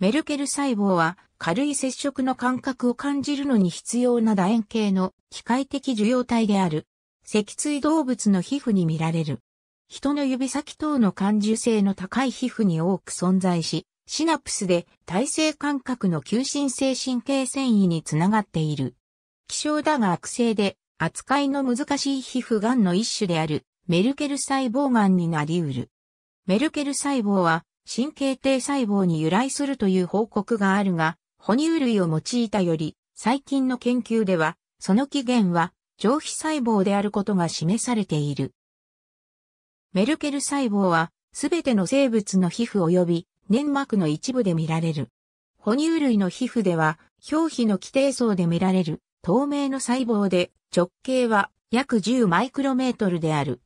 メルケル細胞は軽い接触の感覚を感じるのに必要な楕円形の機械的受容体である。脊椎動物の皮膚に見られる。人の指先等の感受性の高い皮膚に多く存在し、シナプスで体性感覚の急進性神経繊維につながっている。希少だが悪性で扱いの難しい皮膚癌の一種であるメルケル細胞癌になり得る。メルケル細胞は神経堤細胞に由来するという報告があるが、哺乳類を用いたより、最近の研究では、その起源は上皮細胞であることが示されている。メルケル細胞は、すべての生物の皮膚及び粘膜の一部で見られる。哺乳類の皮膚では、表皮の規定層で見られる透明の細胞で直径は約10マイクロメートルである。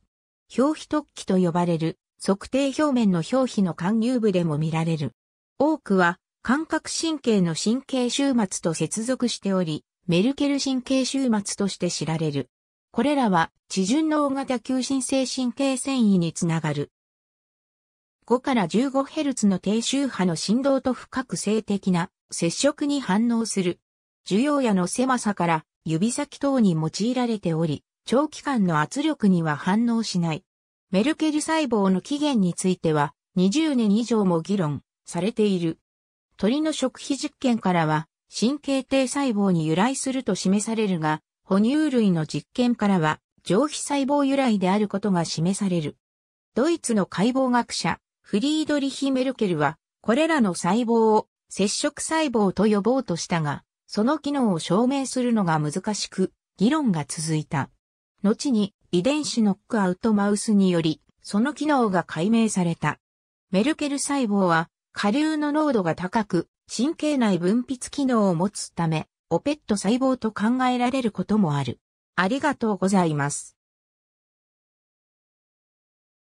表皮突起と呼ばれる測定表面の表皮の貫入部でも見られる。多くは感覚神経の神経終末と接続しており、メルケル神経終末として知られる。これらは地順の大型急進性神経繊維につながる。5から 15Hz の低周波の振動と深く性的な接触に反応する。受容野の狭さから指先等に用いられており、長期間の圧力には反応しない。メルケル細胞の起源については、20年以上も議論されている。鳥の食費実験からは、神経堤細胞に由来すると示されるが、哺乳類の実験からは、上皮細胞由来であることが示される。ドイツの解剖学者、フリードリヒ・メルケルは、これらの細胞を接触細胞と呼ぼうとしたが、その機能を証明するのが難しく、議論が続いた。後に遺伝子ノックアウトマウスにより、その機能が解明された。メルケル細胞は、下流の濃度が高く、神経内分泌機能を持つため、オペット細胞と考えられることもある。ありがとうございます。